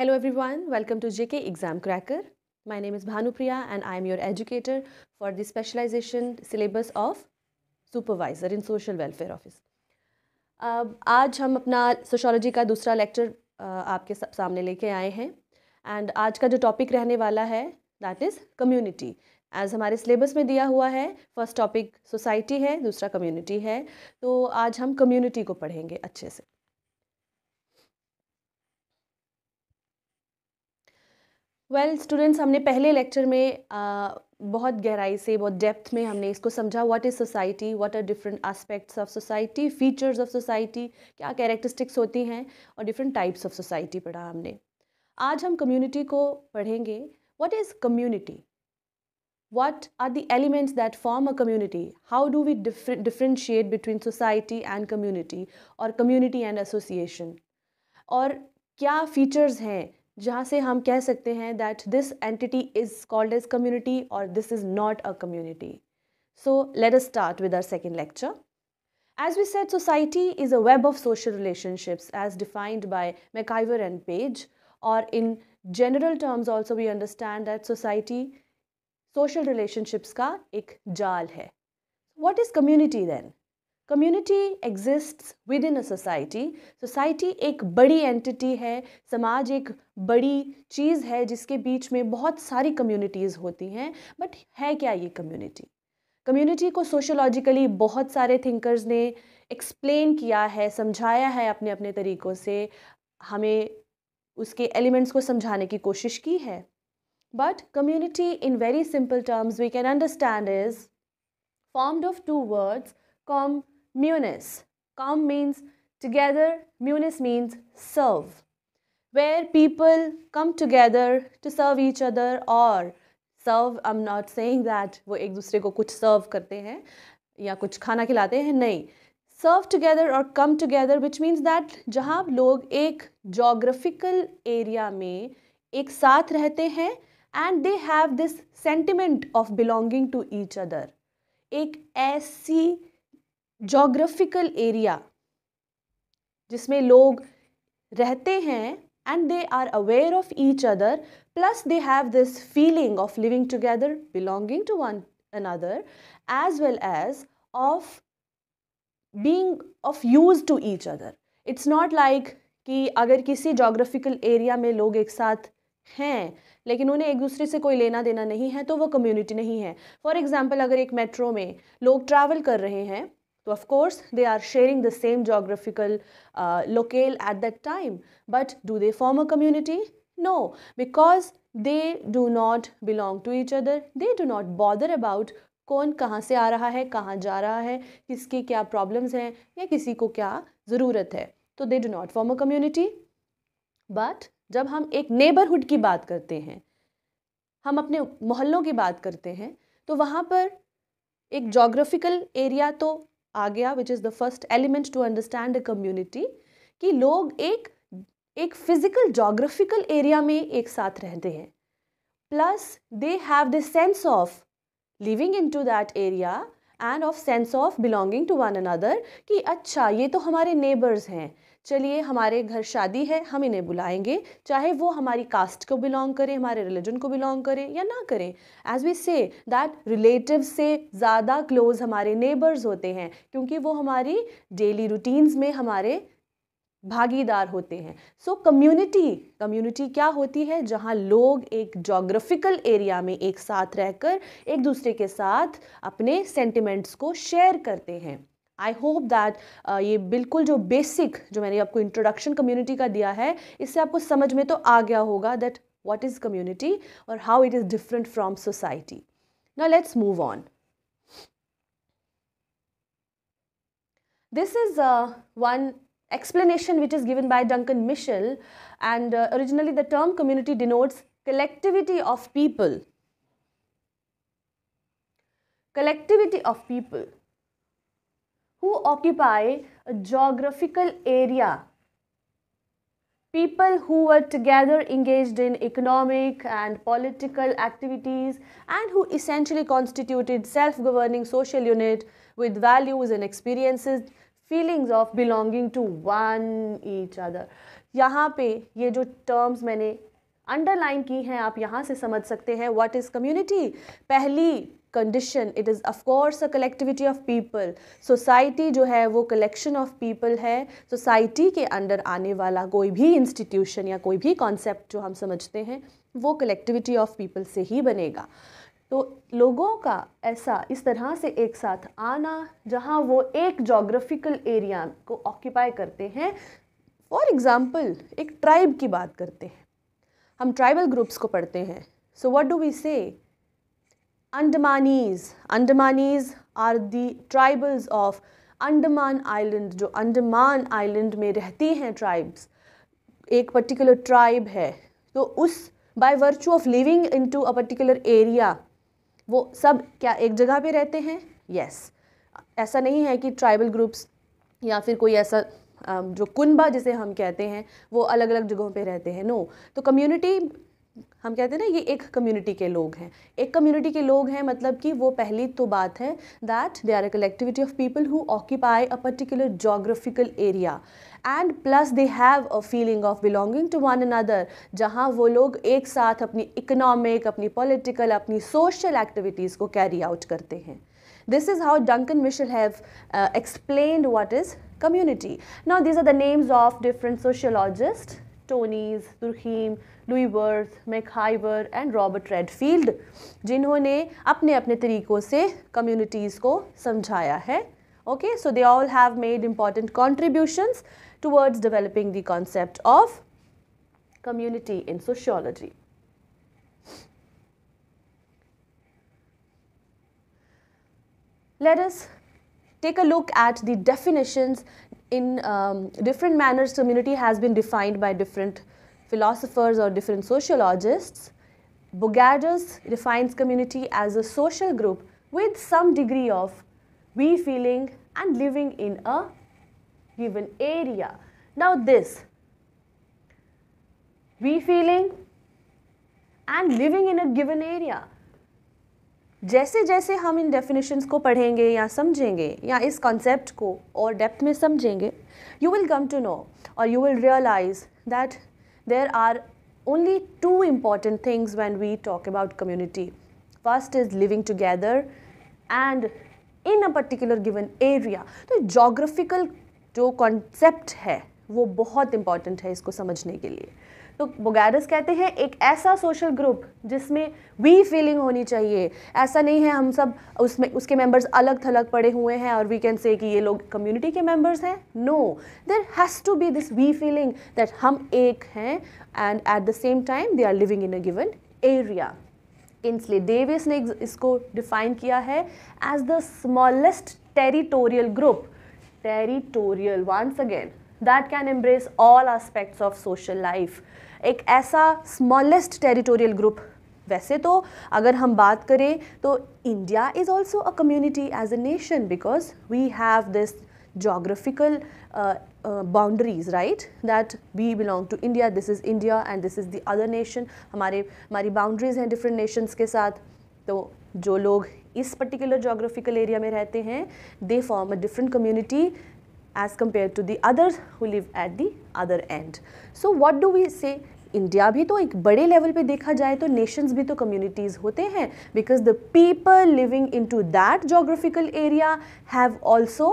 Hello everyone, welcome to JK Exam Cracker. My name is Bhanupriya and I am your educator for the specialization syllabus of supervisor in social welfare office. अब आज हम अपना sociology का दूसरा lecture आपके सामने लेके आए हैं एंड आज का जो टॉपिक रहने वाला है दैट इज़ कम्युनिटी एज हमारे सिलेबस में दिया हुआ है फर्स्ट टॉपिक सोसाइटी है दूसरा कम्युनिटी है तो आज हम कम्युनिटी को पढ़ेंगे अच्छे से वेल well, स्टूडेंट्स हमने पहले लेक्चर में आ, बहुत गहराई से बहुत डेप्थ में हमने इसको समझा what is society what are different aspects of society features of society क्या कैरेक्टरिस्टिक्स होती हैं और डिफरेंट टाइप्स ऑफ सोसाइटी पढ़ा हमने आज हम कम्युनिटी को पढ़ेंगे what is community what are the elements that form a community how do we differentiate between society and community और कम्युनिटी एंड एसोसिएशन और क्या फीचर्स हैं जहाँ से हम कह सकते हैं that this entity is called as community और this is not a community so let us start with our second lecture as we set society is a web of social relationships as defined by MacIver and Page और in general terms also we understand that society social relationships का एक जाल है what is community then community exists within a society society एक बड़ी entity है समाज एक बड़ी चीज़ है जिसके बीच में बहुत सारी कम्युनिटीज़ होती हैं बट है क्या ये कम्युनिटी कम्युनिटी को सोशोलॉजिकली बहुत सारे थिंकर्स ने एक्सप्लेन किया है समझाया है अपने अपने तरीक़ों से हमें उसके एलिमेंट्स को समझाने की कोशिश की है but community in very simple terms we can understand is formed of two words com munis. Come means together, munis means serve. Where people come together to serve each other or serve I am not saying that वो एक दूसरे को कुछ सर्व करते हैं या कुछ खाना खिलाते हैं नहीं सर्व टुगेदर और come together which means that जहाँ लोग एक जोग्राफिकल एरिया में एक साथ रहते हैं and they have this sentiment of belonging to each other एक ऐसी जोग्राफिकल एरिया जिसमें लोग रहते हैं and they are aware of each other plus they have this feeling of living together belonging to one another as well as of being of use to each other it's not like कि अगर किसी geographical area में लोग एक साथ हैं लेकिन उन्हें एक दूसरे से कोई लेना देना नहीं है तो वो कम्युनिटी नहीं है फॉर एग्जांपल अगर एक मेट्रो में लोग ट्रैवल कर रहे हैं So of course, they are sharing the same geographical uh, locale at that time. But do they form a community? No, because they do not belong to each other. They do not bother about कौन कहाँ से आ रहा है कहाँ जा रहा है किसकी क्या प्रॉब्लम्स हैं या किसी को क्या ज़रूरत है तो they do not form a community but जब हम एक नेबरहुड की बात करते हैं हम अपने मोहल्लों की बात करते हैं तो वहाँ पर एक जोग्राफिकल एरिया तो आ गया which is the first element to understand a community कि लोग एक एक फिजिकल जोग्राफिकल एरिया में एक साथ रहते हैं plus they have the sense of living in into that area and of sense of belonging to one another कि अच्छा ये तो हमारे नेबर्स हैं चलिए हमारे घर शादी है हम इन्हें बुलाएंगे चाहे वो हमारी कास्ट को बिलोंग करें हमारे रिलीजन को बिलोंग करें या ना करें as we say that relative से ज़्यादा क्लोज़ हमारे नेबर्स होते हैं क्योंकि वो हमारी डेली रूटीन्स में हमारे भागीदार होते हैं सो कम्युनिटी कम्युनिटी क्या होती है जहाँ लोग एक जोग्राफिकल एरिया में एक साथ रहकर एक दूसरे के साथ अपने सेंटिमेंट्स को शेयर करते हैं आई होप दैट ये बिल्कुल जो बेसिक जो मैंने आपको इंट्रोडक्शन कम्युनिटी का दिया है इससे आपको समझ में तो आ गया होगा दैट वॉट इज़ कम्युनिटी और how it is different from society ना let's move on this is one explanation which is given by Duncan Mitchell and originally the term community denotes collectivity of people collectivity of people who occupy a geographical area. People who were together engaged in economic and political activities and who essentially constituted self-governing social unit with values and experiences, feelings of belonging to one each other. यहाँ पे ये जो terms मैंने underline की हैं आप यहाँ से समझ सकते हैं what is community पहली condition it is of course a collectivity of people society जो है वो कलेक्शन ऑफ पीपल है सोसाइटी के अंडर आने वाला कोई भी इंस्टीट्यूशन या कोई भी कॉन्सेप्ट जो हम समझते हैं वो कलेक्टिविटी ऑफ पीपल से ही बनेगा तो लोगों का ऐसा इस तरह से एक साथ आना जहाँ वो एक जोग्राफिकल एरिया को ऑक्यूपाई करते हैं फॉर एग्ज़ाम्पल एक ट्राइब की बात करते हैं हम ट्राइबल ग्रुप्स को पढ़ते हैं so what do we say Andamanese Andamanese are the tribals of Andaman island जो अंडमान आइलैंड में रहती हैं ट्राइब्स एक पर्टिकुलर ट्राइब है तो उस by virtue of living in into a particular area वो सब क्या एक जगह पे रहते हैं यस yes. ऐसा नहीं है कि ट्राइबल ग्रुप्स या फिर कोई ऐसा um, जो कुनबा जिसे हम कहते हैं वो अलग अलग जगहों पे रहते हैं नो no. तो कम्युनिटी हम कहते हैं ना ये एक कम्युनिटी के लोग हैं एक कम्युनिटी के लोग हैं मतलब कि वो पहली तो बात है that they are a collectivity of people who occupy a particular geographical area and plus they have a feeling of belonging to one another जहाँ वो लोग एक साथ अपनी इकोनॉमिक अपनी पॉलिटिकल अपनी सोशल एक्टिविटीज़ को कैरी आउट करते हैं this is how Duncan Mitchell have uh, explained is community now these are the names of different sociologist Tonnies tonys Louis Wirth MacIver and Robert Redfield जिन्होंने अपने अपने तरीक़ों से communities को समझाया है okay so they all have made important contributions towards developing the concept of community in sociology let us take a look at the definitions in um, different manners community has been defined by different philosophers or different sociologists, Bogardas defines community as a social group with some degree of we feeling and living in a given area. Now this we feeling and living in a given area. जैसे जैसे हम इन definitions को पढ़ेंगे या समझेंगे या इस concept को और डेप्थ में समझेंगे you will come to know और you will realize that there are only two important things when we talk about community. First is living together and in a particular given area. तो geographical, जो concept है वो बहुत important है इसको समझने के लिए तो बोगैरस कहते हैं एक ऐसा सोशल ग्रुप जिसमें वी फीलिंग होनी चाहिए ऐसा नहीं है हम सब उसमें उसके मेंबर्स अलग थलग पड़े हुए हैं और वी कैन से कि ये लोग कम्युनिटी के मेंबर्स हैं no there has to be this we feeling that हम एक हैं and at the same time they are living in a given area Kingsley Davis ने इसको डिफाइन किया है as the smallest territorial group territorial once again that can embrace all aspects of social life एक ऐसा smallest territorial group वैसे तो अगर हम बात करें तो India is also a community as a nation because we have this geographical boundaries right that we belong to India this is India and this is the other nation हमारे हमारी boundaries हैं डिफरेंट नेशंस के साथ तो जो लोग इस particular geographical area में रहते हैं they form a different community as compare to the other who live at the other and so what do we say India भी तो एक बड़े लेवल पे देखा जाए तो नेशंस भी तो कम्युनिटीज़ होते हैं because the people living in into that geographical area have also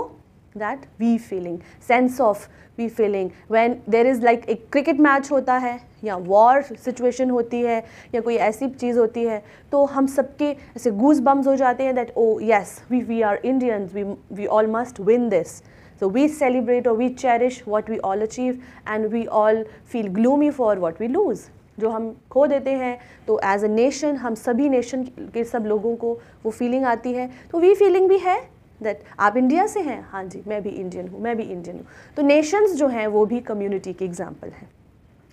that we feeling sense of we feeling when there is like एक क्रिकेट मैच होता है या वॉर सिचुएशन होती है या कोई ऐसी चीज़ होती है तो हम सबके ऐसे गूज बम्स हो जाते हैं that oh yes we we are Indians we we all must win this So we celebrate or we cherish what we all achieve and we all feel gloomy for what we lose. जो हम खो देते हैं तो as a nation हम सभी nation के सब लोगों को वो फीलिंग आती है तो वी फीलिंग भी है दैट आप इंडिया से हैं हाँ जी मैं भी इंडियन हूँ मैं भी इंडियन हूँ तो नेशंस जो हैं वो भी कम्युनिटी के एग्जाम्पल हैं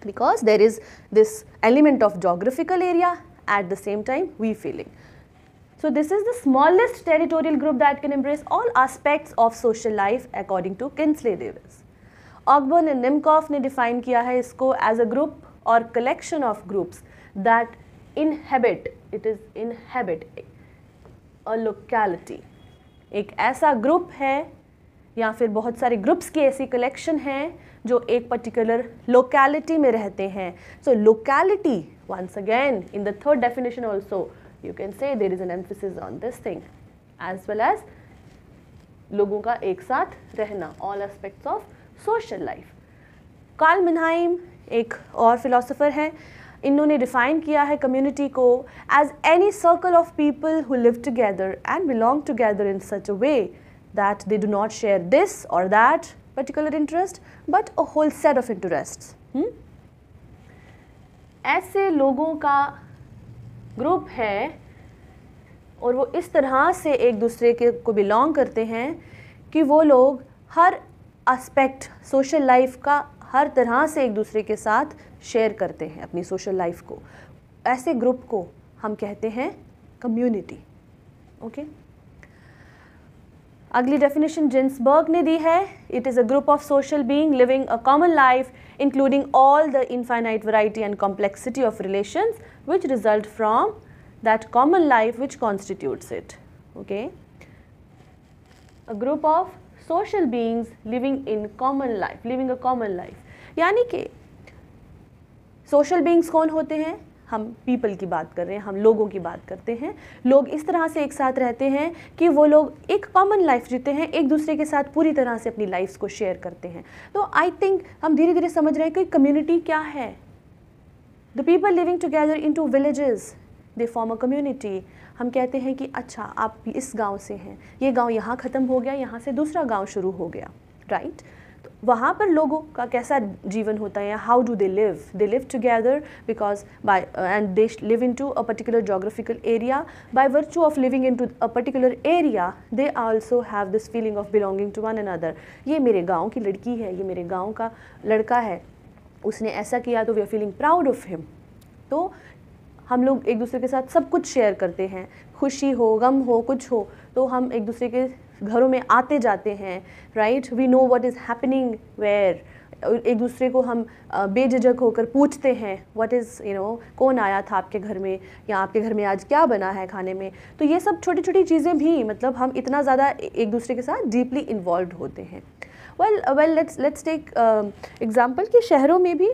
because there is this element of geographical area at the same time we feeling So this is the smallest territorial group that can embrace all aspects of social life according to Kinsley Davis. Ogburn and Nimkoff ने define किया है इसको as a group or collection of groups that inhabit, it is inhabit a locality. एक ऐसा group है या फिर बहुत सारे ग्रुप्स की ऐसी कलेक्शन हैं जो एक पर्टिकुलर लोकेलिटी में रहते हैं so locality once again in the third definition also you can say there is an emphasis on this thing as well as लोगों का एक साथ रहना all aspects of social life Karl Mannheim एक और फिलोसोफर हैं इन्होंने डिफाइन किया है कम्युनिटी को as any circle of people who live together and belong together in such a way that they do not share this और that particular interest but a whole set of interests hmm? ऐसे लोगों का group है और वो इस तरह से एक दूसरे के को बिलोंग करते हैं कि वो लोग हर एस्पेक्ट सोशल लाइफ का हर तरह से एक दूसरे के साथ शेयर करते हैं अपनी सोशल लाइफ को ऐसे ग्रुप को हम कहते हैं कम्युनिटी ओके okay? अगली डेफिनेशन जिन्सबर्ग ने दी है it is a group of social being living a common life including all the infinite variety and complexity of relations which result from that common life which constitutes it okay a group of social beings living in common life living a common life यानी कि social beings कौन होते हैं हम people की बात कर रहे हैं हम लोगों की बात करते हैं लोग इस तरह से एक साथ रहते हैं कि वो लोग एक कॉमन लाइफ जीते हैं एक दूसरे के साथ पूरी तरह से अपनी लाइफ को शेयर करते हैं तो आई थिंक हम धीरे धीरे समझ रहे हैं कि कम्युनिटी क्या है the people living together into villages they form a community हम कहते हैं कि अच्छा आप इस गांव से हैं ये गांव यहाँ ख़त्म हो गया यहाँ से दूसरा गांव शुरू हो गया राइट right? वहाँ पर लोगों का कैसा जीवन होता है how do they live they live together because by and they live into a particular geographical area by virtue of living in into a particular area they also have this feeling of belonging to one another ये मेरे गाँव की लड़की है ये मेरे गाँव का लड़का है उसने ऐसा किया तो we are feeling proud of him तो हम लोग एक दूसरे के साथ सब कुछ शेयर करते हैं खुशी हो गम हो कुछ हो तो हम एक दूसरे के घरों में आते जाते हैं right we know what is happening where एक दूसरे को हम बेझिझक होकर पूछते हैं व्हाट इज़ यू नो कौन आया था आपके घर में या आपके घर में आज क्या बना है खाने में तो ये सब छोटी छोटी चीज़ें भी मतलब हम इतना ज़्यादा एक दूसरे के साथ डीपली इन्वॉल्व होते हैं well well let's let's take example कि शहरों में भी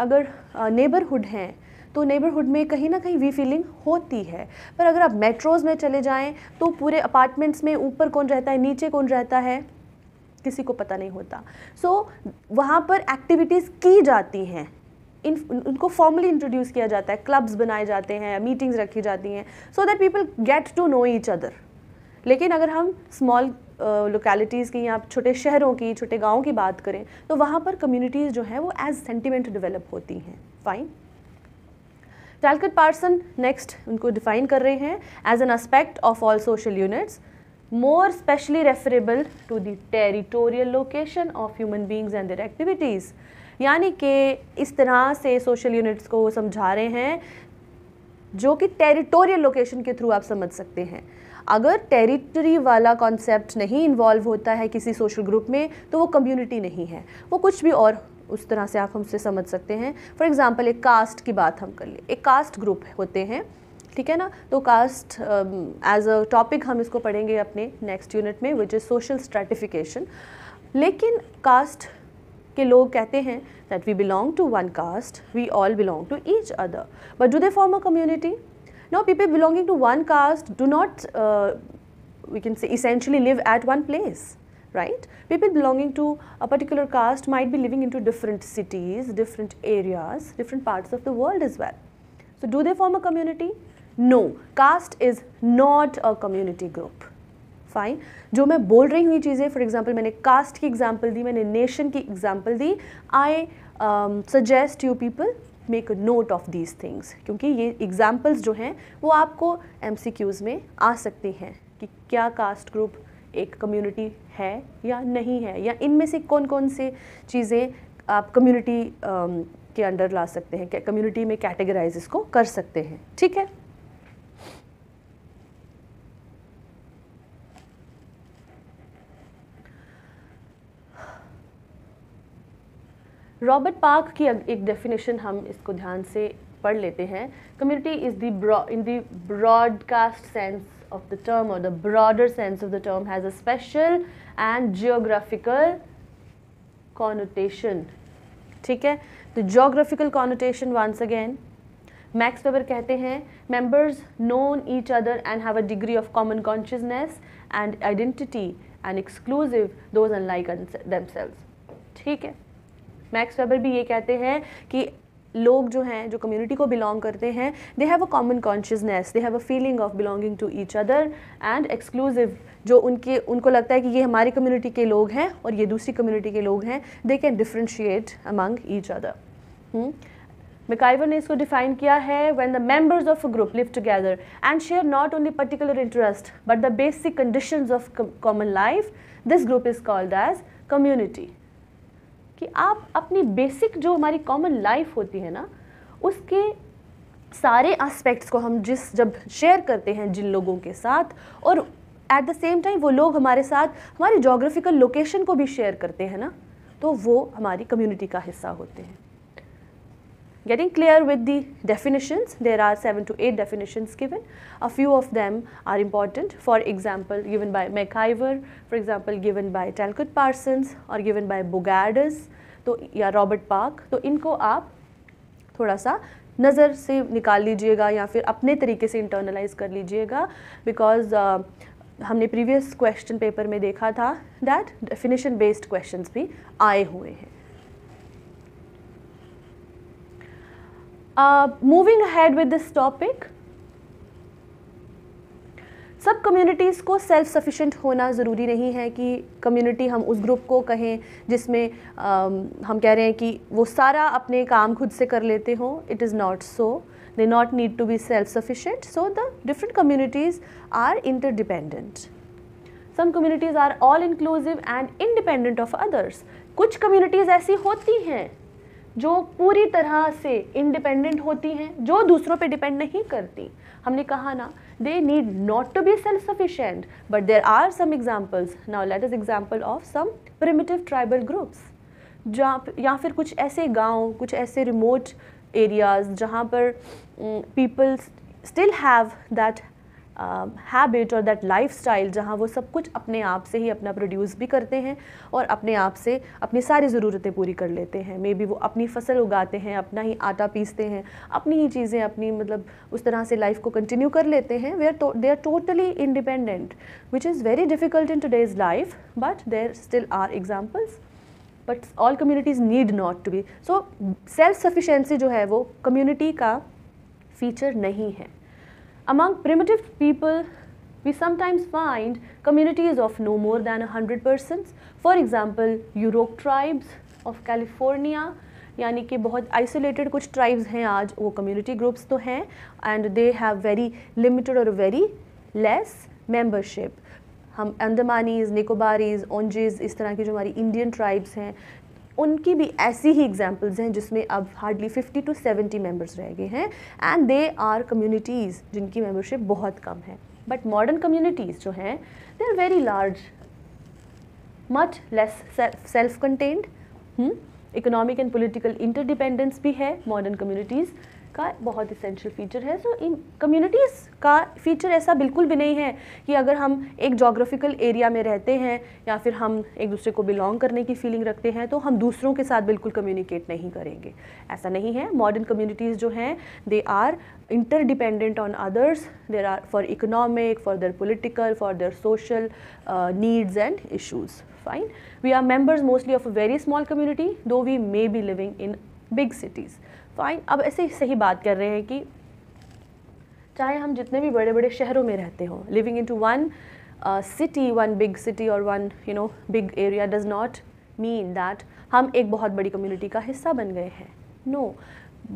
अगर नेबरहुड हैं तो नेबरहुड में कहीं ना कहीं वी फीलिंग होती है पर अगर आप मेट्रोज़ में चले जाएँ तो पूरे अपार्टमेंट्स में ऊपर कौन रहता है नीचे कौन रहता है किसी को पता नहीं होता सो so, वहाँ पर एक्टिविटीज़ की जाती हैं इन उनको फॉर्मली इंट्रोड्यूस किया जाता है क्लब्स बनाए जाते हैं मीटिंग्स रखी जाती हैं so that people get to know each other लेकिन अगर हम स्मॉल लोकेलिटीज़ की या छोटे शहरों की छोटे गाँव की बात करें तो वहाँ पर कम्युनिटीज़ जो हैं वो एज सेंटिमेंट डेवलप होती हैं फाइन टैलकट पार्सन नेक्स्ट उनको डिफाइन कर रहे हैं as an aspect of all social units more specially referable to the territorial location of human beings and their activities यानी कि इस तरह से सोशल यूनिट्स को समझा रहे हैं जो कि टेरिटोरियल लोकेशन के थ्रू आप समझ सकते हैं अगर टेरिटरी वाला कॉन्सेप्ट नहीं इन्वॉल्व होता है किसी सोशल ग्रुप में तो वो कम्युनिटी नहीं है वो कुछ भी और उस तरह से आप हमसे समझ सकते हैं फॉर एग्ज़ाम्पल एक कास्ट की बात हम कर लें एक कास्ट ग्रुप होते हैं ठीक है ना तो कास्ट एज अ टॉपिक हम इसको पढ़ेंगे अपने नेक्स्ट यूनिट में विच इज़ सोशल स्ट्रेटिफिकेशन लेकिन कास्ट के लोग कहते हैं that we belong to one caste we all belong to each other but do they form a community no people belonging to one caste do not we can say essentially live at one place right? People belonging to a particular caste might be living into different cities, different areas, different parts of the world as well. So do they form a community? No, caste is not a community group. Fine जो मैं बोल रही हुई चीज़ें for example मैंने caste की example दी मैंने नेशन की एग्जाम्पल दी I suggest you people make a note of these things क्योंकि ये एग्जाम्पल्स जो हैं वो आपको एम सी क्यूज़ में आ सकती हैं कि क्या कास्ट ग्रुप एक कम्युनिटी है या नहीं है या इनमें से कौन कौन से चीज़ें आप कम्युनिटी के अंडर ला सकते हैं कम्युनिटी में कैटेगराइज इसको कर सकते हैं ठीक है रॉबर्ट पार्क की एक डेफिनेशन हम इसको ध्यान से पढ़ लेते हैं community is the in the broadcast sense of the term or the broader sense of the term has a special and geographical connotation. ठीक है तो geographical connotation once again Max Weber कहते हैं members known each other and have a degree of common consciousness and identity and exclusive those unlike themselves ठीक है max weber भी ये कहते हैं कि लोग जो हैं जो कम्युनिटी को बिलोंग करते हैं they have a common consciousness they have a feeling of belonging to each other and exclusive जो उनके उनको लगता है कि ये हमारी कम्युनिटी के लोग हैं और ये दूसरी कम्युनिटी के लोग हैं they can differentiate among each other MacIver ने इसको डिफाइन किया है when the members of a group live together and share not only particular interest but the basic conditions of common life this group is called as community कि आप अपनी basic जो हमारी common life होती है ना उसके सारे एस्पेक्ट्स को हम जिस जब शेयर करते हैं जिन लोगों के साथ और एट द सेम टाइम वो लोग हमारे साथ हमारी जोग्राफिकल लोकेशन को भी शेयर करते हैं ना तो वो हमारी कम्युनिटी का हिस्सा होते हैं Getting clear with the definitions, there are 7 to 8 definitions given. A few of them are important, for example given by McIver, for example given by Talcott Parsons or given by Bogardus to ya robert park to inko aap thoda sa नज़र से निकाल लीजिएगा या फिर अपने तरीके से internalize कर लीजिएगा बिकॉज uh, हमने प्रीवियस क्वेश्चन पेपर में देखा था दैट डेफिनेशन बेस्ड क्वेश्चंस भी आए हुए हैं moving ahead with this topic सब कम्युनिटीज़ को सेल्फ सफिशिएंट होना ज़रूरी नहीं है कि कम्युनिटी हम उस ग्रुप को कहें जिसमें आ, um, हम कह रहे हैं कि वो सारा अपने काम खुद से कर लेते हों it is not so they not need to be self sufficient so the different communities are interdependent some communities are all inclusive and independent of others कुछ कम्युनिटीज़ ऐसी होती हैं जो पूरी तरह से इंडिपेंडेंट होती हैं जो दूसरों पे डिपेंड नहीं करती हमने कहा ना they need not to be self sufficient but there are some examples now let's example of some primitive tribal groups जहाँ या फिर कुछ ऐसे गांव कुछ ऐसे रिमोट एरियाज़ जहाँ पर peoples still have that habit और दैट लाइफ स्टाइल जहाँ वो सब कुछ अपने आप से ही अपना प्रोड्यूस भी करते हैं और अपने आप से अपनी सारी ज़रूरतें पूरी कर लेते हैं मे बी वो अपनी फसल उगाते हैं अपना ही आटा पीसते हैं अपनी ही चीज़ें अपनी मतलब उस तरह से लाइफ को कंटिन्यू कर लेते हैं वे are they are totally independent which is very difficult in today's life but there still are examples but all communities need not to be so self sufficiency जो है वो कम्युनिटी का फीचर नहीं है Among primitive people, we sometimes find communities of no more than 100 persons. For example, Yurok tribes of California, यानी कि बहुत isolated कुछ ट्राइब्स हैं आज वो कम्युनिटी ग्रुप्स तो हैं and they have very limited और वेरी लेस मेंबरशिप हम अंडमानीज़ निकोबारीज़ ओंजेज़ इस तरह की जो हमारी इंडियन ट्राइब्स हैं उनकी भी ऐसी ही एग्जाम्पल्स हैं जिसमें अब हार्डली 50 टू 70 मेंबर्स रह गए हैं एंड दे आर कम्युनिटीज़ जिनकी मेंबरशिप बहुत कम है बट मॉडर्न कम्युनिटीज़ जो हैं they are very large much less self contained economic and political interdependence भी है मॉडर्न कम्युनिटीज़ का बहुत इसेंशियल फीचर है सो इन कम्युनिटीज़ का फीचर ऐसा बिल्कुल भी नहीं है कि अगर हम एक जोग्राफिकल एरिया में रहते हैं या फिर हम एक दूसरे को बिलोंग करने की फीलिंग रखते हैं तो हम दूसरों के साथ बिल्कुल कम्युनिकेट नहीं करेंगे ऐसा नहीं है मॉडर्न कम्युनिटीज़ जो हैं they are interdependent on others there are for economic for their political for their social needs and issues fine we are members mostly of a very small community though we may be living in big cities fine अब ऐसे सही बात कर रहे हैं कि चाहे हम जितने भी बड़े बड़े शहरों में रहते हों living in to one city one big city और one you know big area does not mean that हम एक बहुत बड़ी कम्युनिटी का हिस्सा बन गए हैं नो no,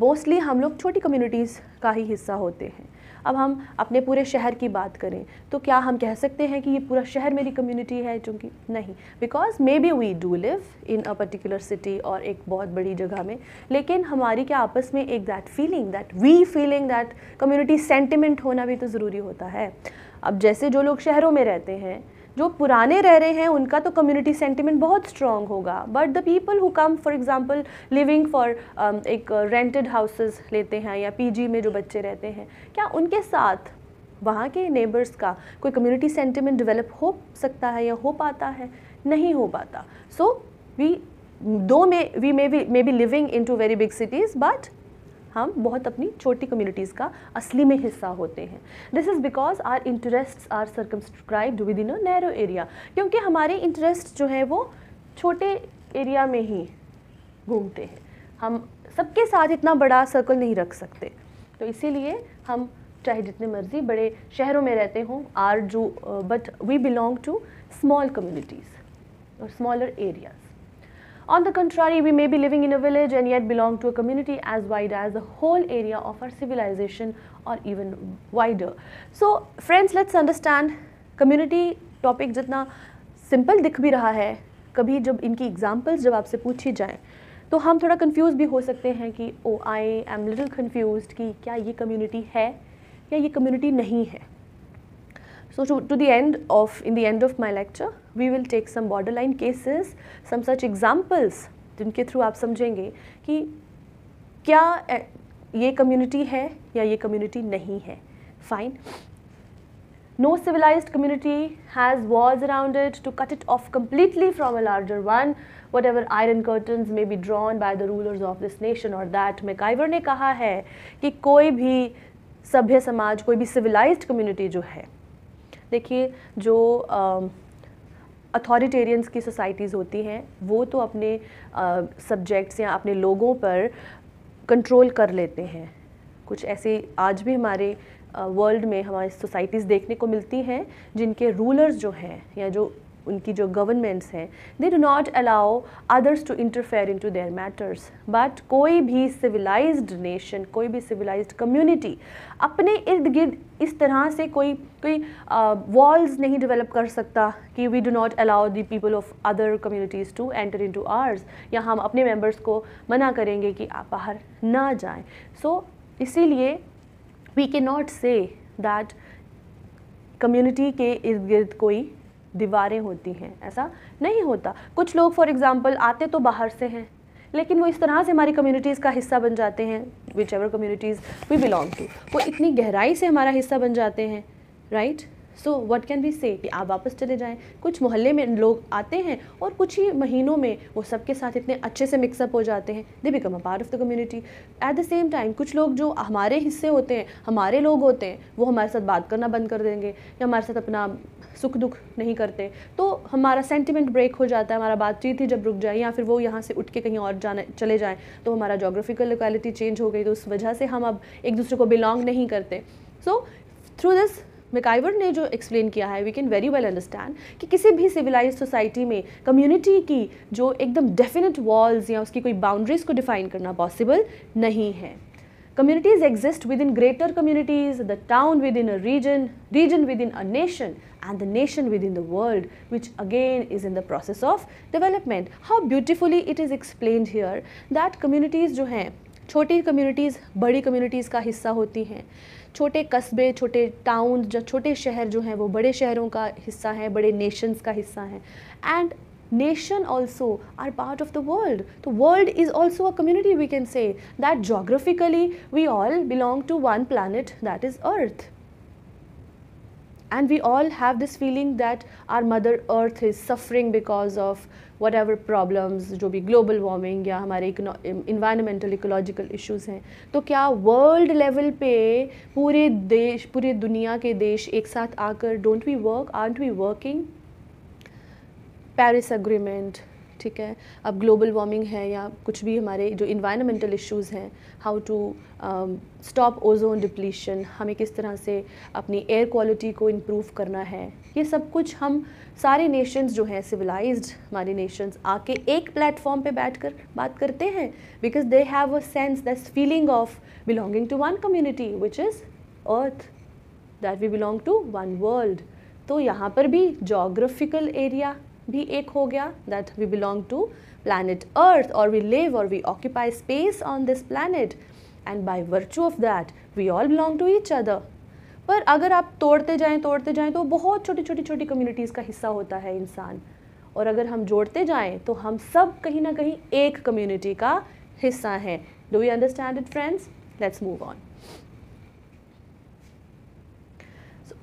मोस्टली हम लोग छोटी कम्युनिटीज़ का ही हिस्सा होते हैं अब हम अपने पूरे शहर की बात करें तो क्या हम कह सकते हैं कि ये पूरा शहर मेरी कम्युनिटी है चूँकि नहीं because maybe we do live in a particular city और एक बहुत बड़ी जगह में लेकिन हमारी क्या आपस में एक that feeling that we feeling that community sentiment होना भी तो ज़रूरी होता है अब जैसे जो लोग शहरों में रहते हैं जो पुराने रह रहे हैं उनका तो कम्युनिटी सेंटिमेंट बहुत स्ट्रॉन्ग होगा but the people who come for example living for एक रेंटेड हाउसेस लेते हैं या पीजी में जो बच्चे रहते हैं क्या उनके साथ वहाँ के नेबर्स का कोई कम्युनिटी सेंटिमेंट डेवलप हो सकता है या हो पाता है नहीं हो पाता so we though may we may maybe may be living in two very big cities but हम बहुत अपनी छोटी कम्युनिटीज़ का असली में हिस्सा होते हैं this is because our interest are circumscribed within a narrow area क्योंकि हमारे इंटरेस्ट जो हैं वो छोटे एरिया में ही घूमते हैं हम सबके साथ इतना बड़ा सर्कल नहीं रख सकते तो इसीलिए हम चाहे जितने मर्ज़ी बड़े शहरों में रहते हों आर जो but we belong to small communities और smaller areas On the contrary, we may be living in a village and yet belong to a community as wide as the whole area of our civilization or even wider. So friends, let's understand community topic जितना simple दिख भी रहा है कभी जब इनकी examples जब आपसे पूछी जाएँ तो हम थोड़ा कंफ्यूज भी हो सकते हैं कि oh I am little confuse कि क्या ये कम्युनिटी है या ये कम्युनिटी नहीं है So to, to the end of, in the end of my lecture, we will take some borderline cases, some such examples जिनके थ्रू आप समझेंगे कि क्या ये कम्युनिटी है या ये कम्युनिटी नहीं है fine No civilized community has walls around it to cut it off completely from a larger one. Whatever iron curtains may be drawn by the rulers of this nation or that. MacIver ने कहा है कि कोई भी सभ्य समाज कोई भी सिविलाइज्ड कम्युनिटी जो है देखिए जो अथॉरिटेरियंस की सोसाइटीज़ होती हैं वो तो अपने सब्जेक्ट्स या अपने लोगों पर कंट्रोल कर लेते हैं कुछ ऐसे आज भी हमारे वर्ल्ड में हमारी सोसाइटीज़ देखने को मिलती हैं जिनके रूलर्स जो हैं या जो उनकी जो गवर्नमेंट्स हैं they do not allow others to interfere into their matters but कोई भी सिविलाइज्ड नेशन कोई भी सिविलाइज्ड कम्युनिटी अपने इर्द गिर्द इस तरह से कोई कोई वॉल्स uh, नहीं डेवलप कर सकता कि we do not allow the people of other communities to enter into ours या हम अपने मेम्बर्स को मना करेंगे कि आप बाहर ना जाएँ सो so, इसीलिए we can not say that community के इर्द गिर्द कोई दीवारें होती हैं ऐसा नहीं होता कुछ लोग फॉर एग्ज़ाम्पल आते तो बाहर से हैं लेकिन वो इस तरह से हमारी कम्युनिटीज़ का हिस्सा बन जाते हैं whichever communities we belong to वो इतनी गहराई से हमारा हिस्सा बन जाते हैं right right? So what can be say कि आप वापस चले जाएँ कुछ मोहल्ले में लोग आते हैं और कुछ ही महीनों में वो सबके साथ इतने अच्छे से मिक्सअप हो जाते हैं they become a part of the community at the same time कुछ लोग जो हमारे हिस्से होते हैं हमारे लोग होते हैं वो हमारे साथ बात करना बंद कर देंगे या हमारे साथ अपना सुख दुख नहीं करते तो हमारा सेंटिमेंट ब्रेक हो जाता है हमारा बातचीत ही जब रुक जाए या फिर वो यहाँ से उठ के कहीं और जाने चले जाएँ तो हमारा जोग्राफिकल लोकेलिटी चेंज हो गई तो उस वजह से हम अब एक दूसरे को बिलोंग नहीं करते सो थ्रू दिस मेकाइवर ने जो एक्सप्लेन किया है we can very well understand कि किसी भी सिविलाइज सोसाइटी में कम्युनिटी की जो एकदम डेफिनेट वॉल्स या उसकी कोई बाउंड्रीज को डिफाइन करना पॉसिबल नहीं है communities exist within greater communities the town within a region region within a nation and the nation within the world which again is in the process of development how beautifully it is explain here that communities जो हैं छोटी communities बड़ी communities का हिस्सा होती हैं छोटे कस्बे छोटे टाउन जो छोटे शहर जो हैं वो बड़े शहरों का हिस्सा हैं बड़े नेशंस का हिस्सा हैं and nation also are part of the world तो world is also a community we can say that geographically we all belong to one planet that is earth and we all have this feeling that our mother earth is suffering because of whatever problems जो भी global warming या हमारे environmental ecological issues हैं तो क्या world level पे पूरे देश पूरे दुनिया के देश एक साथ आकर don't we work aren't we working Paris agreement ठीक है अब ग्लोबल वार्मिंग है या कुछ भी हमारे जो इन्वायरमेंटल इश्यूज़ हैं how to stop ozone depletion हमें किस तरह से अपनी एयर क्वालिटी को इम्प्रूव करना है ये सब कुछ हम सारे नेशंस जो हैं सिविलाइज्ड हमारे नेशंस आके एक प्लेटफॉर्म पे बैठकर बात करते हैं because they have a sense that's feeling of belonging to one community which is earth that we belong to one world तो यहाँ पर भी जोग्राफिकल एरिया भी एक हो गया that we belong to planet earth और वी लिव और we occupy space on this planet and by virtue of that we all belong to each other पर अगर आप तोड़ते जाएं तोड़ते जाएं तो बहुत छोटी छोटी छोटी कम्युनिटीज़ का हिस्सा होता है इंसान और अगर हम जोड़ते जाएं तो हम सब कहीं ना कहीं एक कम्युनिटी का हिस्सा हैं do you understand it friends let's move on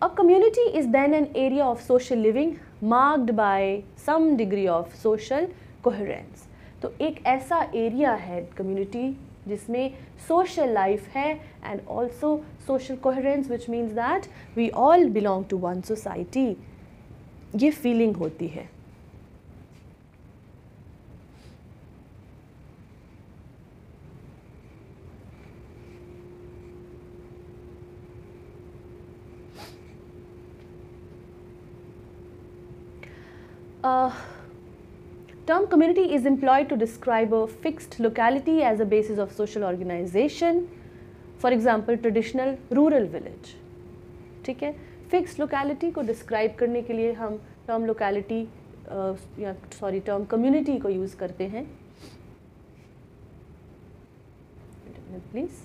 a community is then an area of social living marked by some degree of social coherence तो एक ऐसा एरिया है कम्युनिटी जिसमें सोशल लाइफ है and also social coherence which means that we all belong to one society ये feeling होती है term community is employed to describe a fixed locality as a basis of social organization for example traditional rural village ठीक है fix locality को describe करने के लिए हम टर्म लोकेलिटी या सॉरी टर्म कम्युनिटी को यूज़ करते हैं please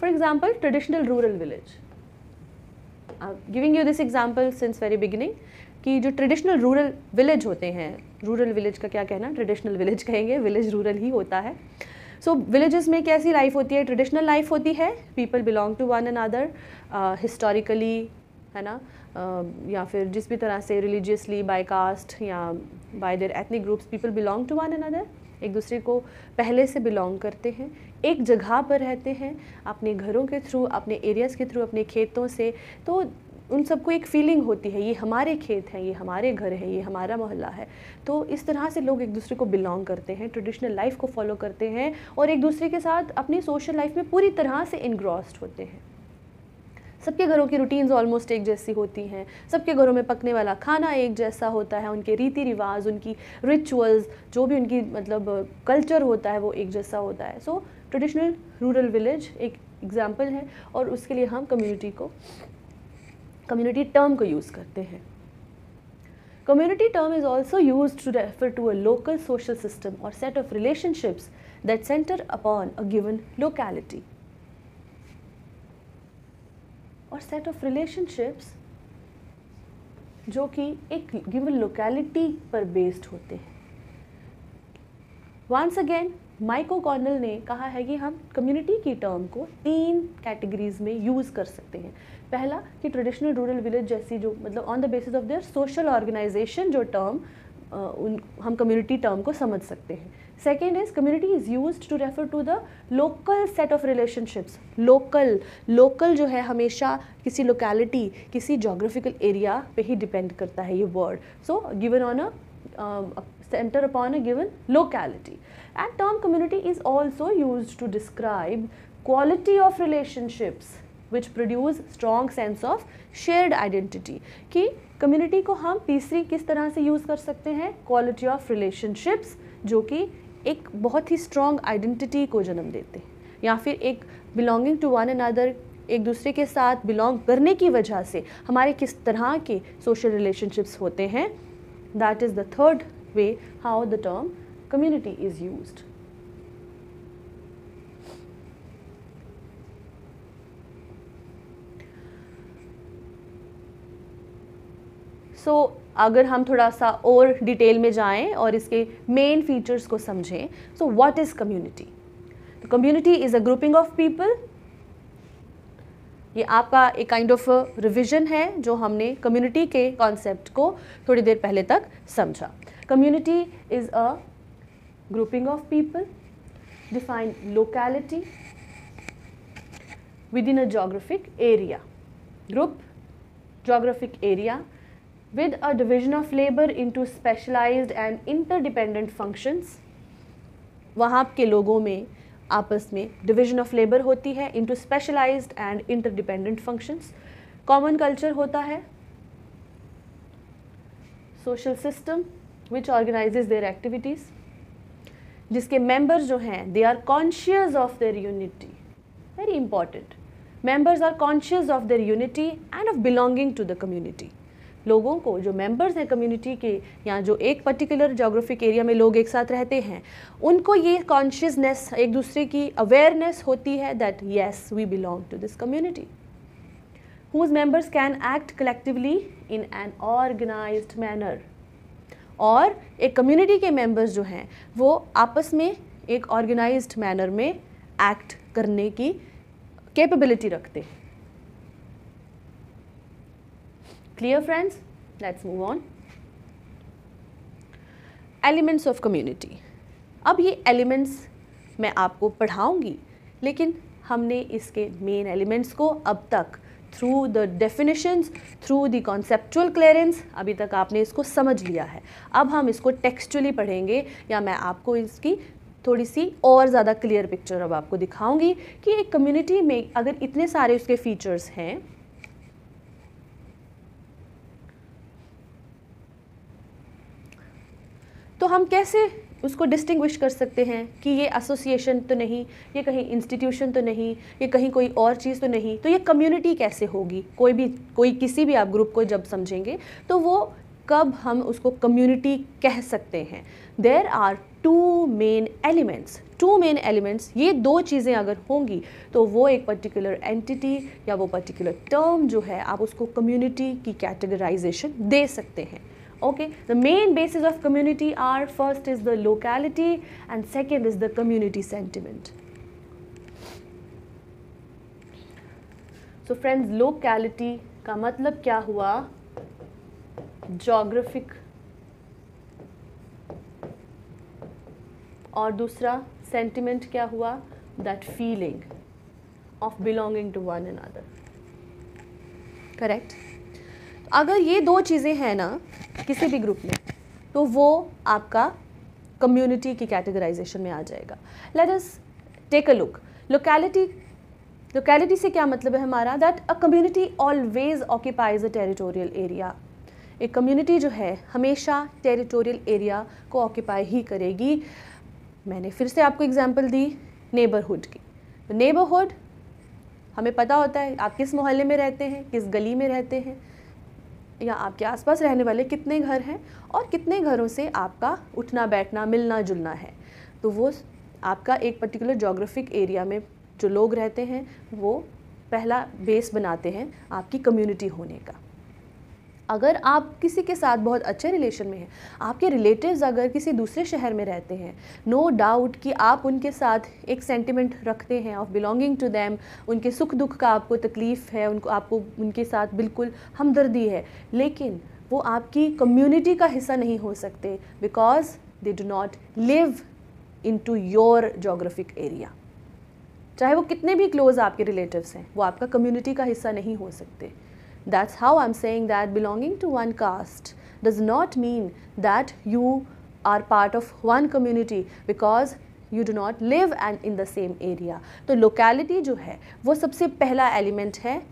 for example traditional rural village giving you this example since very beginning कि जो ट्रेडिशनल रूरल विलेज होते हैं रूरल विलेज का क्या कहना ट्रेडिशनल विलेज कहेंगे विलेज रूरल ही होता है सो so, में कैसी लाइफ होती है ट्रेडिशनल लाइफ होती है people belong to one another historically है ना uh, या फिर जिस भी तरह से रिलीजियसली बाई कास्ट या by their ethnic groups people belong to one another एक दूसरे को पहले से बिलोंग करते हैं एक जगह पर रहते हैं अपने घरों के थ्रू अपने एरियाज़ के थ्रू अपने खेतों से तो उन सबको एक फीलिंग होती है ये हमारे खेत हैं ये हमारे घर हैं ये हमारा मोहल्ला है तो इस तरह से लोग एक दूसरे को बिलोंग करते हैं ट्रेडिशनल लाइफ को फॉलो करते हैं और एक दूसरे के साथ अपनी सोशल लाइफ में पूरी तरह से इनग्रॉस्ड होते हैं सबके घरों की रूटीन्स ऑलमोस्ट एक जैसी होती हैं सबके घरों में पकने वाला खाना एक जैसा होता है उनके रीति रिवाज उनकी रिचुअल्स जो भी उनकी मतलब कल्चर होता है वो एक जैसा होता है सो ट्रेडिशनल रूरल विलेज एक एग्ज़ाम्पल है और उसके लिए हम कम्युनिटी को कम्युनिटी टर्म को यूज़ करते हैं Community term is also used to refer to a local social system or set of relationships that center upon a given locality. और सेट ऑफ रिलेशनशिप्स जो कि एक गिवन लोकेलिटी पर based होते हैं वंस अगेन माइको कॉर्नल ने कहा है कि हम कम्युनिटी की टर्म को तीन कैटेगरीज में यूज़ कर सकते हैं पहला कि ट्रेडिशनल रूरल विलेज जैसी जो मतलब on the basis of their social organization जो टर्म उन हम कम्युनिटी टर्म को समझ सकते हैं Second is community is used to refer to the local set of relationships. Local, local जो है हमेशा किसी locality, किसी geographical area पे ही depend करता है ये word. So given on a uh, center upon a given locality. And term community is also used to describe quality of relationships which produce strong sense of shared identity. कि community को हम तीसरी किस तरह से use कर सकते हैं Quality of relationships जो कि एक बहुत ही स्ट्रॉन्ग आइडेंटिटी को जन्म देते हैं या फिर एक बिलोंगिंग टू वन अनदर एक दूसरे के साथ बिलोंग करने की वजह से हमारे किस तरह के सोशल रिलेशनशिप्स होते हैं that is the third way how the term community is use so अगर हम थोड़ा सा और डिटेल में जाएं और इसके मेन फीचर्स को समझें सो व्हाट इज़ कम्युनिटी तो community is a grouping of people ये आपका एक काइंड ऑफ रिविजन है जो हमने कम्युनिटी के कॉन्सेप्ट को थोड़ी देर पहले तक समझा community is a grouping of people define locality within a geographic area group geographic area with a division of labor into specialized and interdependent functions वहाँ के लोगों में आपस में division of labor होती है into specialized and interdependent functions common culture होता है social system which organizes their activities जिसके members जो हैं they are conscious of their unity very important members are conscious of their unity and of belonging to the community लोगों को जो members हैं community के या जो एक पर्टिकुलर जोग्राफिक एरिया में लोग एक साथ रहते हैं उनको ये कॉन्शियसनेस एक दूसरे की अवेयरनेस होती है that yes we belong to this community whose members can act collectively in an organize manner और एक कम्युनिटी के मेंबर्स जो हैं वो आपस में एक ऑर्गेनाइज्ड मैनर में एक्ट करने की कैपेबिलिटी रखते हैं clear friends let's move on elements of community अब ये एलिमेंट्स मैं आपको पढ़ाऊंगी लेकिन हमने इसके मेन एलिमेंट्स को अब तक through the definitions through the conceptual clearance अभी तक आपने इसको समझ लिया है अब हम इसको टेक्सचुअली पढ़ेंगे या मैं आपको इसकी थोड़ी सी और ज़्यादा क्लियर पिक्चर अब आपको दिखाऊंगी कि एक कम्युनिटी में अगर इतने सारे उसके फीचर्स हैं हम कैसे उसको डिस्टिंग्विश कर सकते हैं कि ये एसोसिएशन तो नहीं ये कहीं इंस्टीट्यूशन तो नहीं ये कहीं कोई और चीज़ तो नहीं तो ये कम्युनिटी कैसे होगी कोई भी कोई किसी भी आप ग्रुप को जब समझेंगे तो वो कब हम उसको कम्युनिटी कह सकते हैं there are two main elements two main elements ये दो चीज़ें अगर होंगी तो वो एक पर्टिकुलर एंटिटी या वो पर्टिकुलर टर्म जो है आप उसको कम्युनिटी की कैटेगराइजेशन दे सकते हैं okay the main basis of community are first is the locality and second is the community sentiment so friends locality ka matlab kya hua geographic aur dusra sentiment kya hua that feeling of belonging to one another correct अगर ये दो चीज़ें हैं ना किसी भी group में तो वो आपका कम्युनिटी की कैटेगराइजेशन में आ जाएगा let us take a look locality locality से क्या मतलब है हमारा that a community always occupies a territorial area एक कम्युनिटी जो है हमेशा टेरिटोरियल एरिया को ऑक्यूपाई ही करेगी मैंने फिर से आपको एग्जांपल दी नेबरहुड की तो नेबरहुड हमें पता होता है आप किस मोहल्ले में रहते हैं किस गली में रहते हैं या आपके आसपास रहने वाले कितने घर हैं और कितने घरों से आपका उठना बैठना मिलना जुलना है तो वो आपका एक पर्टिकुलर जोग्राफिक एरिया में जो लोग रहते हैं वो पहला बेस बनाते हैं आपकी कम्युनिटी होने का अगर आप किसी के साथ बहुत अच्छे रिलेशन में हैं आपके रिलेटिव्स अगर किसी दूसरे शहर में रहते हैं नो no डाउट कि आप उनके साथ एक सेंटिमेंट रखते हैं ऑफ बिलोंगिंग टू दैम उनके सुख दुख का आपको तकलीफ़ है उनको आपको उनके साथ बिल्कुल हमदर्दी है लेकिन वो आपकी कम्युनिटी का हिस्सा नहीं हो सकते because they do not live into your geographic area चाहे वो कितने भी क्लोज़ आपके रिलेटिव्स हैं वो आपका कम्युनिटी का हिस्सा नहीं हो सकते That's how I'm saying that belonging to one caste does not mean that you are part of one community because you you do not live and the the same area तो locality जो है वो element, पहला element है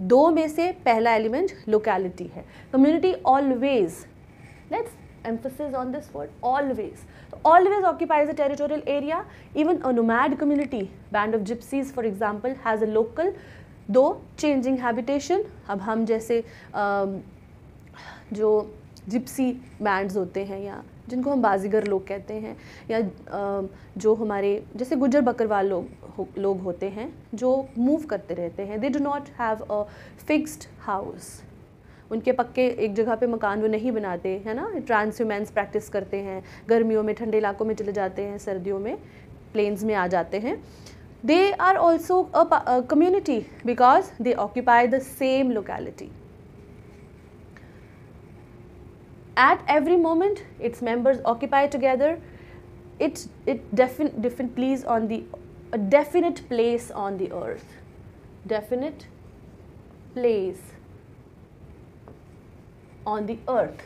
दो में से element locality locality Community always. Let's emphasis on this word always always occupies a territorial area even a nomad community band of gypsies for example has a local though changing habitation अब हम जैसे जो Gypsy bands होते हैं या जिनको हम बाजीगर लोग कहते हैं या जो हमारे जैसे गुजर बकरवाल लोग लोग होते हैं जो मूव करते रहते हैं they do not have a fixed house उनके पक्के एक जगह पे मकान वो नहीं बनाते है ना ट्रांसह्यूमेंस प्रैक्टिस करते हैं गर्मियों में ठंडे इलाकों में चले जाते हैं सर्दियों में प्लेन्स में आ जाते हैं they are also a, a community because they occupy the same locality. At every moment, its members occupy together. It, it definite different place on the a definite place on the earth. Definite place on the earth.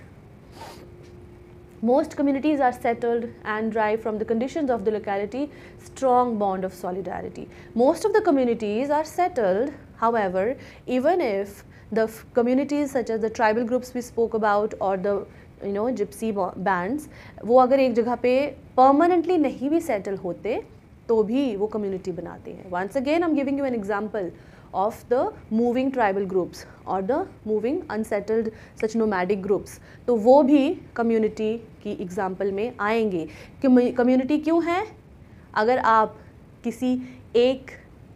Most communities are settled and derive from the conditions of the locality strong bond of solidarity. Most of the communities are settled, however, even if the communities such as the tribal groups we spoke about or the you know gypsy bands, वो अगर एक जगह पे permanently नहीं भी settle होते तो भी वो community बनाते हैं Once again, I'm giving you an example. of the moving tribal groups or the moving unsettled such nomadic groups तो वो भी community की example में आएंगे community क्यों है अगर आप किसी एक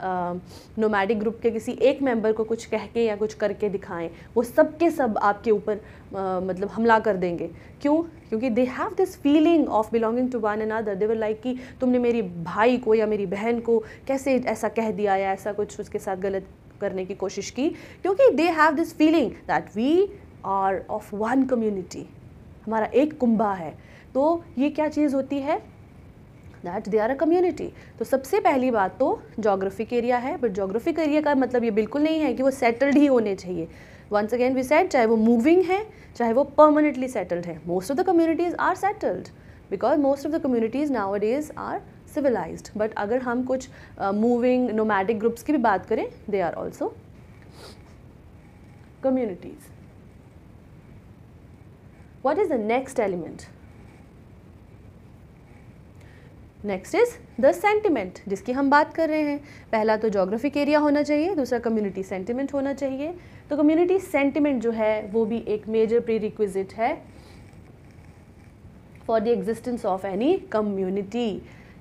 नोमैडिक ग्रुप के किसी एक मेंबर को कुछ कह के या कुछ करके दिखाएं वो सब के सब आपके ऊपर मतलब हमला कर देंगे क्यों क्योंकि they have this feeling of belonging to one and other they're like कि तुमने मेरी भाई को या मेरी बहन को कैसे ऐसा कह दिया या ऐसा कुछ उसके साथ गलत करने की कोशिश की क्योंकि they have this feeling that we are of one community हमारा एक कुंभा है तो ये क्या चीज़ होती है that they are a community तो सबसे पहली बात तो जोग्राफिक एरिया है बट जोग्राफिक एरिया का मतलब ये बिल्कुल नहीं है कि वो सेटल्ड ही होने चाहिए वंस अगेन वी सेट चाहे वो मूविंग है चाहे वो परमानेंटली सेटल्ड है most of the communities are settled because most of the communities nowadays are civilize but अगर हम कुछ मूविंग नोमैटिक ग्रुप्स की भी बात करें they are also communities what is the next element next is the sentiment जिसकी हम बात कर रहे हैं पहला तो जोग्राफिक एरिया होना चाहिए दूसरा कम्युनिटी सेंटिमेंट होना चाहिए तो कम्युनिटी सेंटिमेंट जो है वो भी एक मेजर प्री रिक्विजिट है for the existence of any community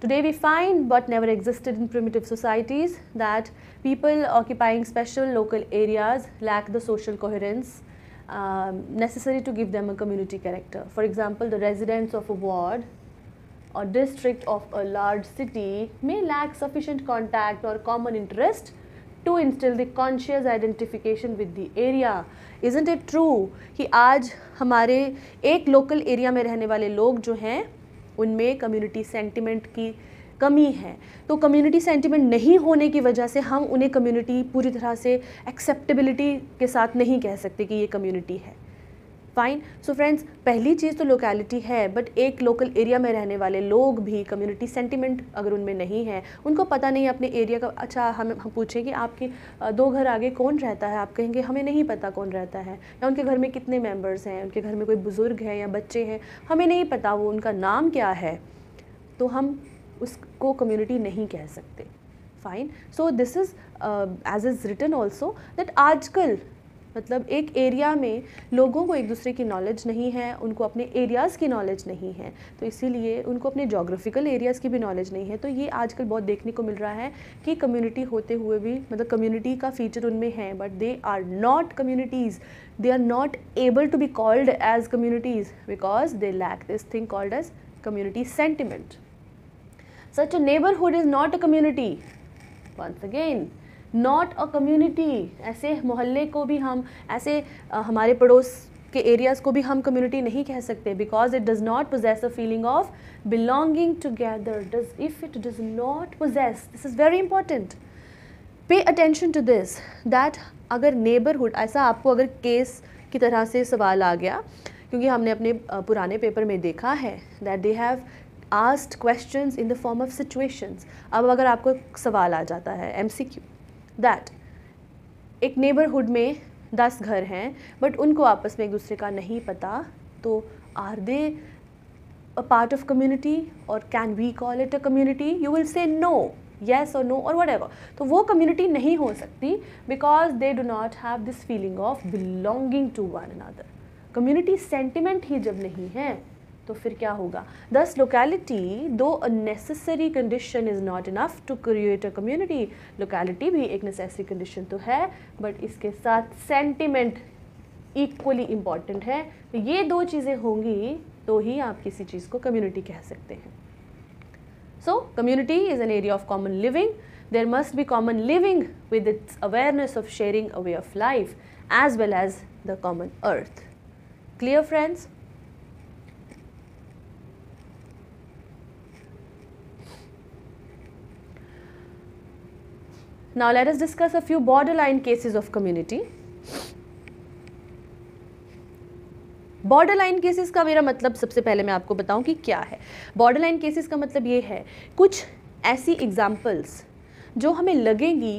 today we find but never existed in primitive societies that people occupying special local areas lack the social coherence necessary to give them a community character for example the residents of a ward or district of a large city may lack sufficient contact or common interest to instill the conscious identification with the area isn't it true कि आज हमारे एक local area में रहने वाले लोग जो हैं उनमें community sentiment की कमी है तो कम्युनिटी सेंटिमेंट नहीं होने की वजह से हम उन्हें कम्युनिटी पूरी तरह से एक्सेप्टेबिलिटी के साथ नहीं कह सकते कि ये कम्युनिटी है फाइन सो फ्रेंड्स पहली चीज़ तो लोकेलिटी है बट एक लोकल एरिया में रहने वाले लोग भी कम्युनिटी सेंटिमेंट अगर उनमें नहीं है उनको पता नहीं अपने एरिया का अच्छा हम हम पूछें कि आपके दो घर आगे कौन रहता है आप कहेंगे हमें नहीं पता कौन रहता है या उनके घर में कितने मेम्बर्स हैं उनके घर में कोई बुज़ुर्ग हैं या बच्चे हैं हमें नहीं पता वो उनका नाम क्या है तो हम उसको कम्युनिटी नहीं कह सकते fine so this is as is written also that आजकल मतलब एक एरिया में लोगों को एक दूसरे की नॉलेज नहीं है उनको अपने एरियाज़ की नॉलेज नहीं है तो इसीलिए उनको अपने जोग्राफिकल एरियाज़ की भी नॉलेज नहीं है तो ये आजकल बहुत देखने को मिल रहा है कि कम्युनिटी होते हुए भी मतलब कम्युनिटी का फीचर उनमें है but they are not communities they are not able to be called as communities because they lack this thing called as community sentiment such a neighbourhood is not a community once again not a community ऐसे मोहल्ले को भी हम ऐसे हमारे पड़ोस के areas को भी हम कम्युनिटी नहीं कह सकते because it does not possess a feeling of belonging together does if it does not possess this is very important pay attention to this that अगर नेबरहुड ऐसा आपको अगर केस की तरह से सवाल आ गया क्योंकि हमने अपने पुराने पेपर में देखा है that they have asked question in the form of situations अब अगर आपको सवाल आ जाता है एम सी क्यू दैट एक नेबरहुड में दस घर हैं बट उनको आपस में एक दूसरे का नहीं पता तो are they a part of community और can we call it a community you will say no yes और नो और वट एवर तो वो कम्युनिटी नहीं हो सकती because they do not have this feeling of belonging to one another community sentiment ही जब नहीं है तो फिर क्या होगा दस locality though a necessary condition is not enough to create a community locality भी एक नेसेसरी कंडीशन तो है बट इसके साथ सेंटिमेंट इक्वली इम्पॉर्टेंट है तो ये दो चीज़ें होंगी तो ही आप किसी चीज़ को कम्युनिटी कह सकते हैं so community is an area of common living there must be common living with its awareness of sharing a way of life as well as the common earth clear friends Now let us discuss a few borderline cases of community. Borderline cases का मेरा मतलब सबसे पहले मैं आपको बताऊं कि क्या है बॉर्डरलाइन केसेस का मतलब ये है कुछ ऐसी एग्जांपल्स जो हमें लगेंगी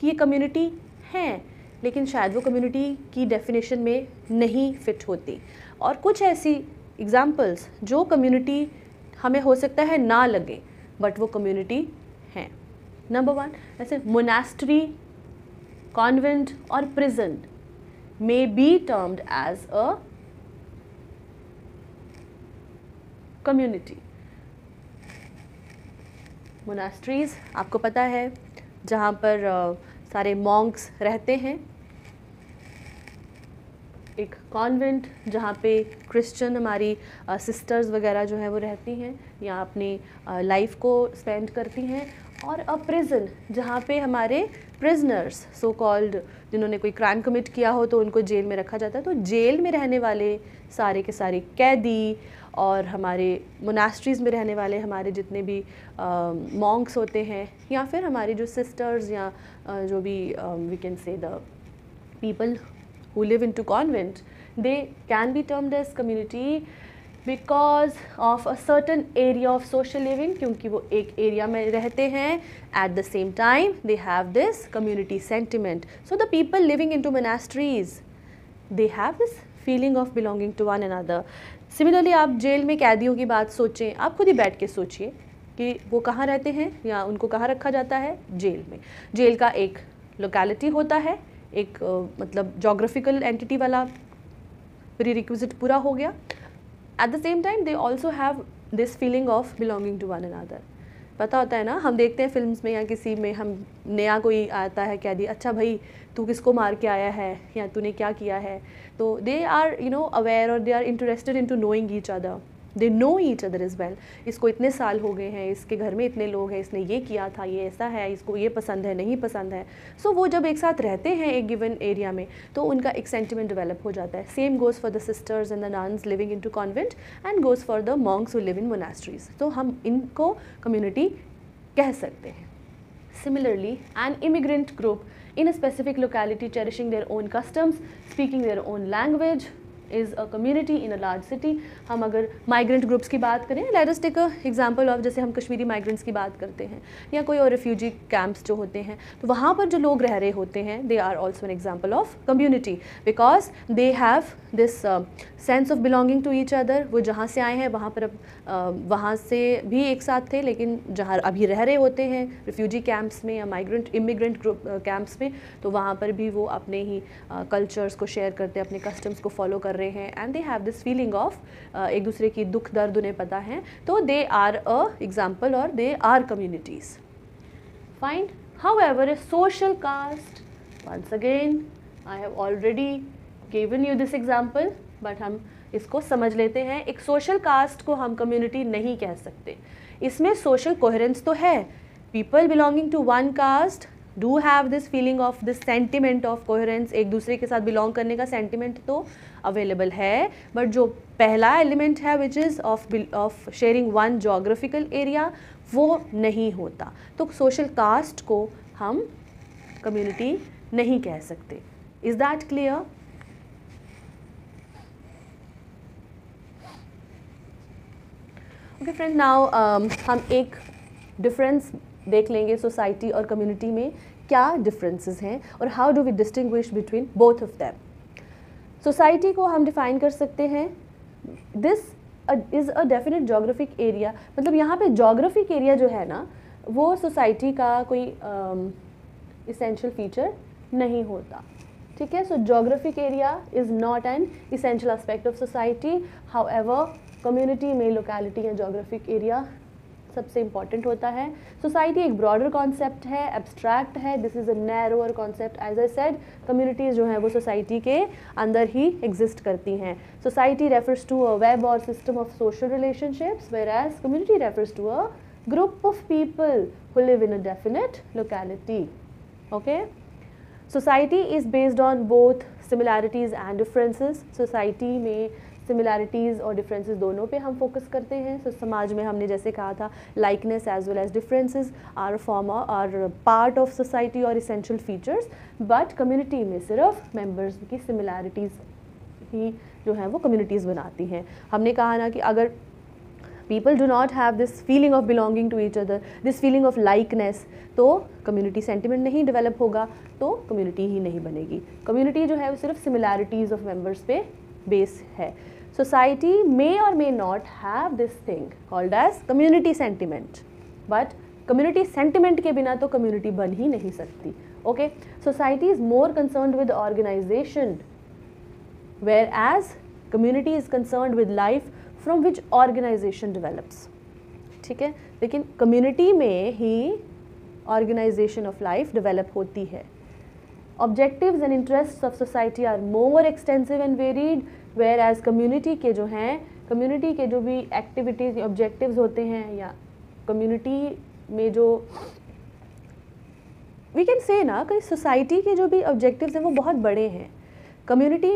कि ये कम्युनिटी हैं लेकिन शायद वो कम्युनिटी की डेफिनेशन में नहीं फिट होती और कुछ ऐसी एग्ज़ाम्पल्स जो कम्युनिटी हमें हो सकता है ना लगे बट वो कम्युनिटी हैं नंबर वन ऐसे मोनास्ट्री कॉन्वेंट और prison may be termed as a community monasteries आपको पता है जहाँ पर सारे मॉन्क्स रहते हैं एक कॉन्वेंट जहाँ पे क्रिश्चियन हमारी सिस्टर्स वगैरह जो है वो रहती हैं या अपनी लाइफ को स्पेंड करती हैं और अ प्रिजन जहाँ पे हमारे प्रिजनर्स सो कॉल्ड जिन्होंने कोई क्राइम कमिट किया हो तो उनको जेल में रखा जाता है तो जेल में रहने वाले सारे के सारे कैदी और हमारे मोनास्ट्रीज़ में रहने वाले हमारे जितने भी मॉन्क्स होते हैं या फिर हमारे जो सिस्टर्स या आ, जो भी we can say the people who live into convent they can be termed as community because of a certain area of social living क्योंकि वो एक एरिया में रहते हैं at the same time they have this community sentiment so the people living in into monasteries they have this feeling of belonging to one another similarly आप जेल में कैदियों की बात सोचें आप खुद ही बैठ के सोचिए कि वो कहाँ रहते हैं या उनको कहाँ रखा जाता है जेल में जेल का एक लोकेलिटी होता है एक uh, मतलब जोग्राफिकल एंटिटी वाला प्री रिक्विजिट पूरा हो गया at the same time they also have this feeling of belonging to one another पता होता है ना हम देखते हैं फिल्म में या किसी में हम नया कोई आता है क्या दी अच्छा भाई तू किसको मार के आया है या तूने क्या किया है तो they are you know aware और they are interested into knowing each other they know each other is well इसको इतने साल हो गए हैं इसके घर में इतने लोग हैं इसने ये किया था ये ऐसा है इसको ये पसंद है नहीं पसंद है सो so, वो जब एक साथ रहते हैं एक गिवन एरिया में तो उनका एक सेंटिमेंट डेवलप हो जाता है same goes for the sisters and the nuns living in into convent and goes for the monks live in monasteries तो हम इनको कम्युनिटी कह सकते हैं Similarly, an immigrant group in a specific locality cherishing their own customs, speaking their own language, is a community in a large city हम अगर migrant groups की बात करें लेटस एग्जाम्पल ऑफ जैसे हम कश्मीरी माइग्रेंट्स की बात करते हैं या कोई और रेफ्यूजी कैंप्स जो होते हैं तो वहाँ पर जो लोग रह रहे होते हैं they are also an example of community because they have this sense of belonging to each other वो जहाँ से आए हैं वहाँ पर अब uh, वहाँ से भी एक साथ थे लेकिन जहाँ अभी रह रहे होते हैं रिफ्यूजी कैंप्स में या माइग्रेंट इमिग्रेंट ग्रुप कैंप्स में तो वहाँ पर भी वो अपने ही कल्चर्स uh, को शेयर करते हैं अपने कस्टम्स को फॉलो कर रहे हैं and they have this feeling of एक दूसरे की दुख दर्द उन्हें पता है तो दे आर अ एग्जाम्पल और they are communities however a social caste once again I have already given you this example but हम इसको समझ लेते हैं एक सोशल कास्ट को हम कम्युनिटी नहीं कह सकते इसमें सोशल कोहरेंस तो है people belonging to one caste do have this feeling of this sentiment of coherence एक दूसरे के साथ बिलोंग करने का सेंटिमेंट तो अवेलेबल है बट जो पहला एलिमेंट है which is of of sharing one geographical area वो नहीं होता तो सोशल कास्ट को हम कम्युनिटी नहीं कह सकते is that clear okay friend now हम एक डिफरेंस देख लेंगे सोसाइटी और कम्युनिटी में क्या डिफरेंसेस हैं और how do we distinguish between both of them society को हम डिफाइन कर सकते हैं this is a definite geographic area मतलब यहाँ पे जोग्राफिक एरिया जो है ना वो सोसाइटी का कोई इसेंशियल um, फीचर नहीं होता ठीक है so geographic area is not an essential aspect of society however community में लोकेलिटी या जोग्राफिक एरिया सबसे इम्पॉर्टेंट होता है सोसाइटी एक ब्रॉडर कॉन्सेप्ट है एब्स्ट्रैक्ट है this is a narrower concept as I said communities जो हैं वो सोसाइटी के अंदर ही एग्जिस्ट करती हैं society refers to a web और system of social relationships whereas community refers to a group of people who live in a definite locality okay society is based on both similarities and differences society में similarities और differences दोनों पे हम focus करते हैं सो so, समाज में हमने जैसे कहा था likeness as well as differences are form are part of society और इसेंशियल फीचर्स बट कम्युनिटी में सिर्फ मेम्बर्स की सिमिलैरिटीज़ ही जो है वो कम्युनिटीज़ बनाती हैं हमने कहा ना कि अगर people do not have this feeling of belonging to each other this feeling of likeness तो कम्युनिटी सेंटिमेंट नहीं डेवलप होगा तो कम्युनिटी ही नहीं बनेगी कम्युनिटी जो है वो सिर्फ सिमिलैरिटीज़ ऑफ मेम्बर्स पे बेस है society may or may not have this thing called as community sentiment but community sentiment ke bina to community ban hi nahi sakti okay society is more concerned with organization whereas community is concerned with life from which organization develops ठीक है लेकिन community में ही organization of life develop होती है objectives and interests of society are more extensive and varied whereas community के जो हैं community के जो भी एक्टिविटीज़ ऑब्जेक्टिव्स होते हैं या कम्युनिटी में जो वी कैन से ना कि सोसाइटी के जो भी ऑब्जेक्टिव्स हैं वो बहुत बड़े हैं कम्युनिटी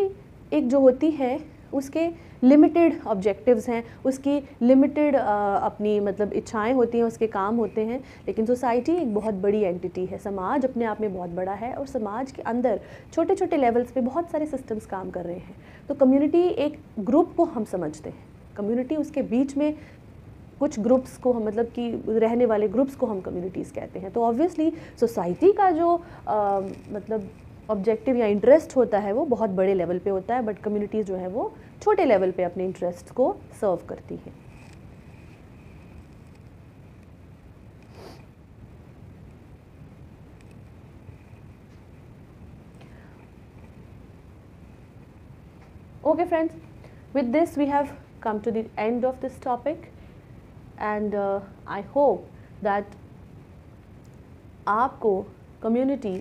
एक जो होती है उसके लिमिटेड ऑब्जेक्टिव्स हैं उसकी लिमिटेड अपनी मतलब इच्छाएं होती हैं उसके काम होते हैं लेकिन सोसाइटी एक बहुत बड़ी एंटिटी है समाज अपने आप में बहुत बड़ा है और समाज के अंदर छोटे छोटे लेवल्स पे बहुत सारे सिस्टम्स काम कर रहे हैं तो कम्युनिटी एक ग्रुप को हम समझते हैं कम्युनिटी उसके बीच में कुछ ग्रुप्स को हम मतलब कि रहने वाले ग्रुप्स को हम कम्युनिटीज़ कहते हैं तो ऑब्वियसली सोसाइटी का जो आ, मतलब ऑब्जेक्टिव या इंटरेस्ट होता है वो बहुत बड़े लेवल पे होता है बट कम्युनिटीज़ जो है वो छोटे लेवल पे अपने इंटरेस्ट को सर्व करती है okay friends with this we have come to the end of this topic and I hope that आपको कम्युनिटी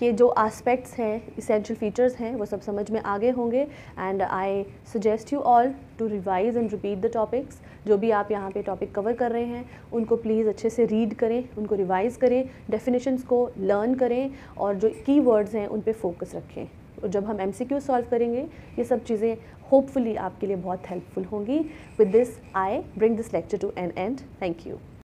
के जो आस्पेक्ट्स हैं इसेंशियल फीचर्स हैं वो सब समझ में आगे होंगे and I suggest you all to revise and repeat the topics जो भी आप यहाँ पे टॉपिक कवर कर रहे हैं उनको प्लीज़ अच्छे से रीड करें उनको रिवाइज़ करें डेफिनेशंस को लर्न करें और जो की वर्ड्स हैं उन पर फोकस रखें और जब हम एम सी क्यू सॉल्व करेंगे ये सब चीज़ें होपफुली आपके लिए बहुत हेल्पफुल होंगी with this I bring this lecture to an end thank you